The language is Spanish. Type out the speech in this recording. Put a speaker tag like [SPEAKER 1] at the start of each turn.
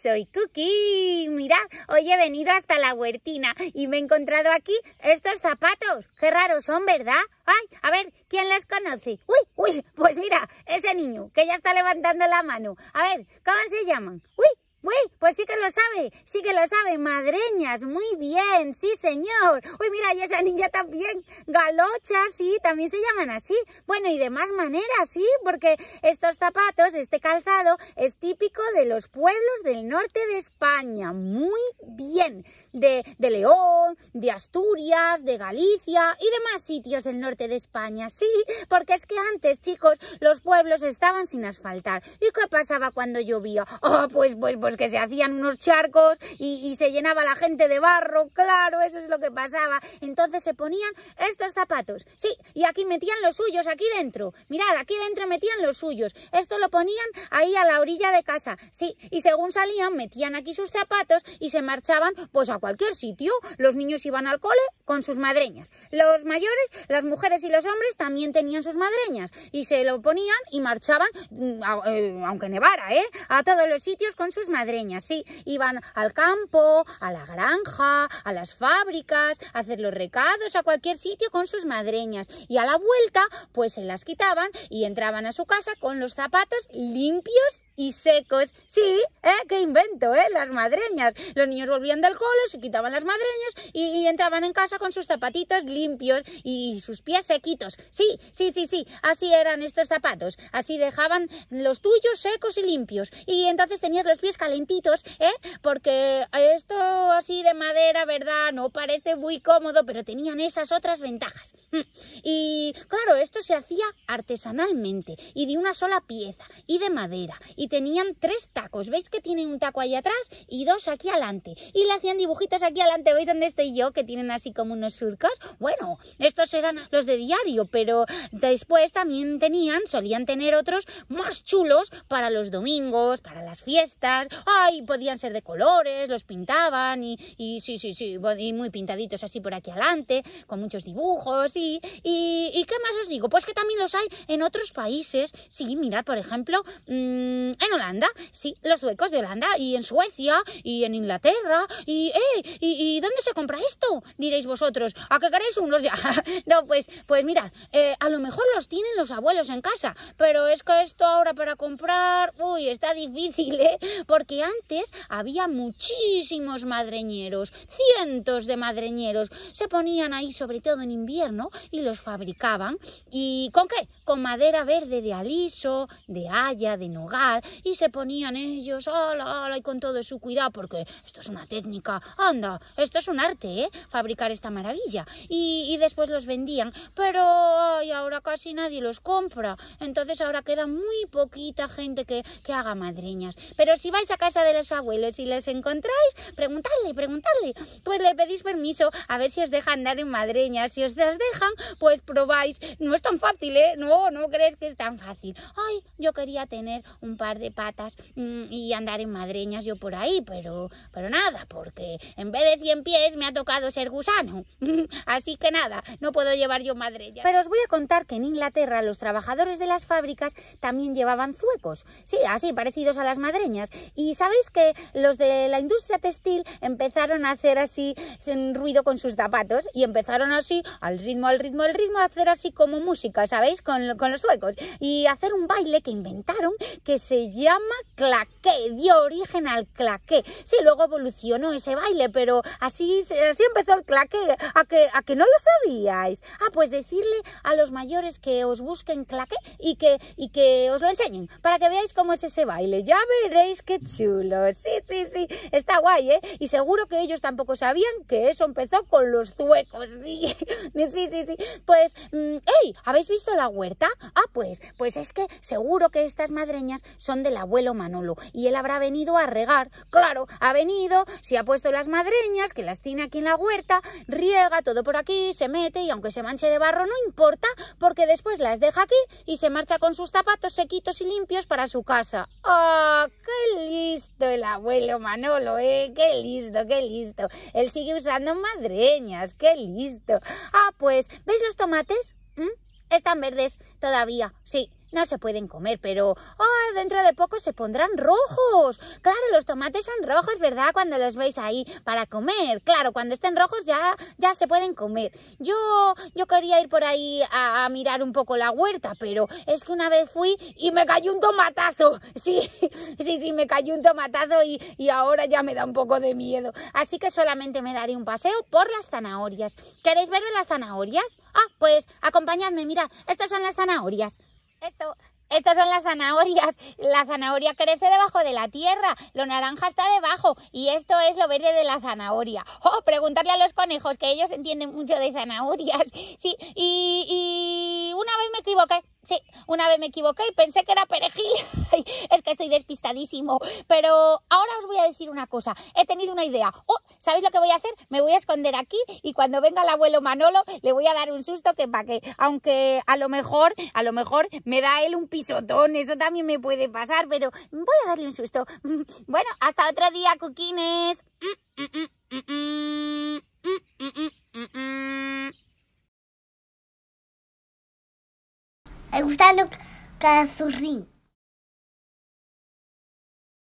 [SPEAKER 1] soy Cookie. Mirad, hoy he venido hasta la huertina y me he encontrado aquí estos zapatos. Qué raros son, ¿verdad? Ay, a ver, ¿quién los conoce? Uy, uy, pues mira, ese niño que ya está levantando la mano. A ver, ¿cómo se llaman? Uy, Uy, pues sí que lo sabe, sí que lo sabe, madreñas, muy bien, sí señor. Uy, mira, y esa niña también, galocha, sí, también se llaman así. Bueno, y de más maneras, sí, porque estos zapatos, este calzado, es típico de los pueblos del norte de España, muy bien, de, León, de Asturias, de Galicia y demás sitios del norte de España, sí, porque es que antes, chicos, los pueblos estaban sin asfaltar. ¿Y qué pasaba cuando llovía? Oh, pues, pues, pues pues que se hacían unos charcos y, se llenaba la gente de barro, claro, eso es lo que pasaba. Entonces se ponían estos zapatos, sí, y aquí metían los suyos, aquí dentro, mirad, aquí dentro metían los suyos, esto lo ponían ahí a la orilla de casa, sí, y según salían metían aquí sus zapatos y se marchaban pues a cualquier sitio, los niños iban al cole con sus madreñas, los mayores, las mujeres y los hombres también tenían sus madreñas y se lo ponían y marchaban, mm, eh, aunque nevara, ¿eh? a todos los sitios con sus madreñas sí, iban al campo, a la granja, a las fábricas, a hacer los recados, a cualquier sitio con sus madreñas. Y a la vuelta, pues se las quitaban y entraban a su casa con los zapatos limpios y secos. Sí, ¿eh? ¡Qué invento, eh! Las madreñas. Los niños volvían del cole, se quitaban las madreñas y, entraban en casa con sus zapatitos limpios y sus pies sequitos. Sí, sí, sí, sí. Así eran estos zapatos. Así dejaban los tuyos secos y limpios. Y entonces tenías los pies calentitos, ¿eh? Porque esto así de madera, ¿verdad? No parece muy cómodo, pero tenían esas otras ventajas. Mm. Y esto se hacía artesanalmente y de una sola pieza y de madera. Y tenían tres tacos. ¿Veis que tiene un taco ahí atrás y dos aquí adelante? Y le hacían dibujitos aquí adelante. ¿Veis dónde estoy yo? Que tienen así como unos surcos. Bueno, estos eran los de diario, pero después también tenían, solían tener otros más chulos para los domingos, para las fiestas. ¡Ay! Podían ser de colores, los pintaban y, y sí, sí, sí, muy pintaditos así por aquí adelante, con muchos dibujos y ¿qué más os digo? Pues que también los hay en otros países. Sí, mirad, por ejemplo, mm, en Holanda, sí, los suecos de Holanda, y en Suecia, y en Inglaterra, y, eh, y, ¿dónde se compra esto? Diréis vosotros, ¿a qué queréis unos ya? no, pues, pues mirad, eh, a lo mejor los tienen los abuelos en casa, pero es que esto ahora para comprar, uy, está difícil, ¿eh? Porque antes había muchísimos madreñeros, cientos de madreñeros, se ponían ahí sobre todo en invierno y los fabricaban ¿Y con qué? Con madera verde de aliso, de haya, de nogal, y se ponían ellos, ala, ala, y con todo su cuidado, porque esto es una técnica, anda, esto es un arte, ¿eh? Fabricar esta maravilla. Y, y después los vendían, pero ahora casi nadie los compra, entonces ahora queda muy poquita gente que, que haga madreñas. Pero si vais a casa de los abuelos y les encontráis, preguntadle, preguntadle, pues le pedís permiso, a ver si os dejan dar en madreñas, si os las dejan, pues probáis no es tan fácil, ¿eh? No, no crees que es tan fácil. Ay, yo quería tener un par de patas mm, y andar en madreñas yo por ahí, pero, pero nada, porque en vez de 100 pies me ha tocado ser gusano. Así que nada, no puedo llevar yo madreñas. Pero os voy a contar que en Inglaterra los trabajadores de las fábricas también llevaban zuecos. Sí, así, parecidos a las madreñas. Y sabéis que los de la industria textil empezaron a hacer así ruido con sus zapatos y empezaron así, al ritmo, al ritmo, al ritmo, a hacer así como música, ¿sabéis? Con, los suecos. Y hacer un baile que inventaron que se llama claqué, dio origen al claqué. Sí, luego evolucionó ese baile, pero así, así empezó el claqué. ¿A que, ¿A que no lo sabíais? Ah, pues decirle a los mayores que os busquen claqué y que, y que os lo enseñen, para que veáis cómo es ese baile. Ya veréis qué chulo. Sí, sí, sí, está guay, ¿eh? Y seguro que ellos tampoco sabían que eso empezó con los suecos. Sí, sí, sí. sí. Pues mm, ¡Ey! ¿Habéis visto la huerta? Ah, pues, pues es que seguro que estas madreñas son del abuelo Manolo y él habrá venido a regar. Claro, ha venido, se ha puesto las madreñas, que las tiene aquí en la huerta, riega todo por aquí, se mete y aunque se manche de barro no importa, porque después las deja aquí y se marcha con sus zapatos sequitos y limpios para su casa. ¡Oh, qué listo el abuelo Manolo, eh! ¡Qué listo, qué listo! Él sigue usando madreñas, qué listo. Ah, pues, ¿veis los tomates? ¿Mm? Están verdes todavía, sí. No se pueden comer, pero ah, dentro de poco se pondrán rojos. Claro, los tomates son rojos, ¿verdad? Cuando los veis ahí para comer. Claro, cuando estén rojos ya, ya se pueden comer. Yo, yo quería ir por ahí a, mirar un poco la huerta, pero es que una vez fui y me cayó un tomatazo. Sí, sí, sí, me cayó un tomatazo y, y ahora ya me da un poco de miedo. Así que solamente me daré un paseo por las zanahorias. ¿Queréis verme las zanahorias? Ah, pues acompañadme, mirad, estas son las zanahorias. Esto, estas son las zanahorias. La zanahoria crece debajo de la tierra. Lo naranja está debajo. Y esto es lo verde de la zanahoria. Oh, preguntarle a los conejos, que ellos entienden mucho de zanahorias. Sí, y, y una vez me equivoqué. Sí, una vez me equivoqué y pensé que era perejil. es que estoy despistadísimo. Pero ahora os voy a decir una cosa. He tenido una idea. Oh, ¿Sabéis lo que voy a hacer? Me voy a esconder aquí y cuando venga el abuelo Manolo le voy a dar un susto que pa' que. Aunque a lo mejor, a lo mejor me da él un pisotón. Eso también me puede pasar, pero voy a darle un susto. bueno, hasta otro día, coquines. Mm, mm, mm. Me el que cazurrín.